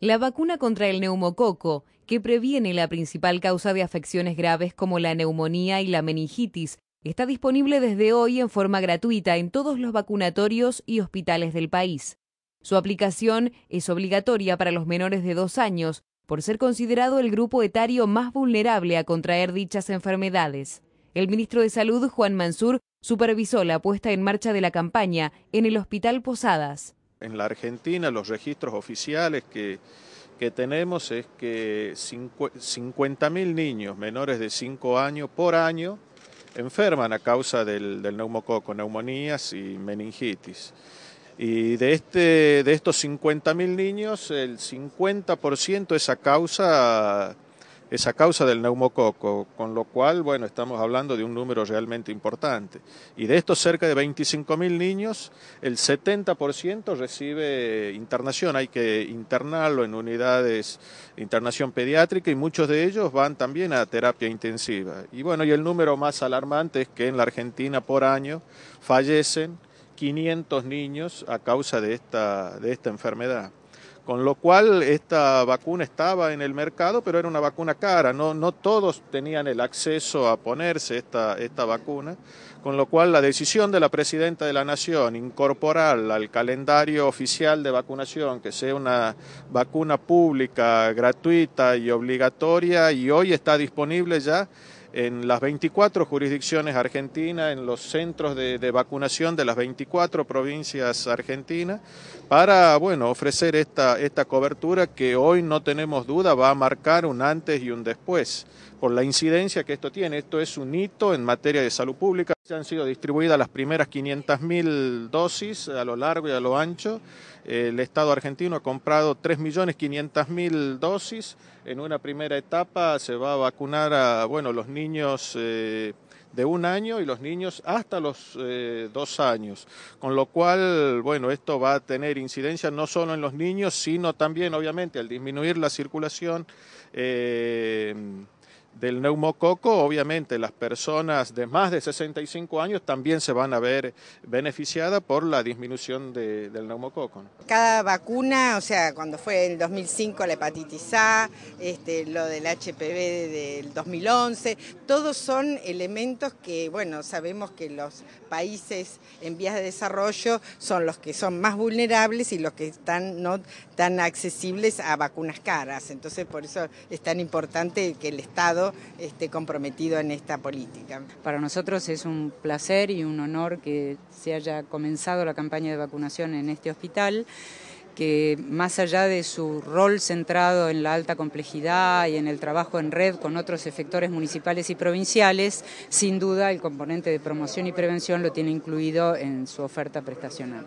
La vacuna contra el neumococo, que previene la principal causa de afecciones graves como la neumonía y la meningitis, está disponible desde hoy en forma gratuita en todos los vacunatorios y hospitales del país. Su aplicación es obligatoria para los menores de dos años, por ser considerado el grupo etario más vulnerable a contraer dichas enfermedades. El ministro de Salud, Juan Mansur, supervisó la puesta en marcha de la campaña en el Hospital Posadas. En la Argentina los registros oficiales que, que tenemos es que 50.000 niños menores de 5 años por año enferman a causa del, del, neumococo, neumonías y meningitis. Y de, este, de estos 50.000 niños, el 50% es a causa esa causa del neumococo, con lo cual, bueno, estamos hablando de un número realmente importante. Y de estos cerca de 25.000 niños, el 70% recibe internación, hay que internarlo en unidades de internación pediátrica y muchos de ellos van también a terapia intensiva. Y bueno, y el número más alarmante es que en la Argentina por año fallecen 500 niños a causa de esta, de esta enfermedad. Con lo cual esta vacuna estaba en el mercado, pero era una vacuna cara, no, no todos tenían el acceso a ponerse esta, esta vacuna, con lo cual la decisión de la Presidenta de la Nación incorporarla al calendario oficial de vacunación, que sea una vacuna pública, gratuita y obligatoria, y hoy está disponible ya, en las 24 jurisdicciones argentinas, en los centros de, vacunación de las 24 provincias argentinas, para bueno, ofrecer esta, esta cobertura que hoy no tenemos duda va a marcar un antes y un después, por la incidencia que esto tiene. Esto es un hito en materia de salud pública. Se han sido distribuidas las primeras 500.000 dosis a lo largo y a lo ancho. El Estado argentino ha comprado 3.500.000 dosis. En una primera etapa se va a vacunar a bueno, los niños eh, de un año y los niños hasta los eh, dos años. Con lo cual, bueno, esto va a tener incidencia no solo en los niños, sino también, obviamente, al disminuir la circulación. Eh, del neumococo, obviamente las personas de más de 65 años también se van a ver beneficiadas por la disminución de, del neumococo. Cada vacuna, o sea, cuando fue en 2005 la hepatitis A, este, lo del HPV del 2011, todos son elementos que, bueno, sabemos que los países en vías de desarrollo son los que son más vulnerables y los que están no tan accesibles a vacunas caras. Entonces, por eso es tan importante que el Estado esté este, comprometido en esta política. Para nosotros es un placer y un honor que se haya comenzado la campaña de vacunación en este hospital que más allá de su rol centrado en la alta complejidad y en el trabajo en red con otros efectores municipales y provinciales, sin duda el componente de promoción y prevención lo tiene incluido en su oferta prestacional.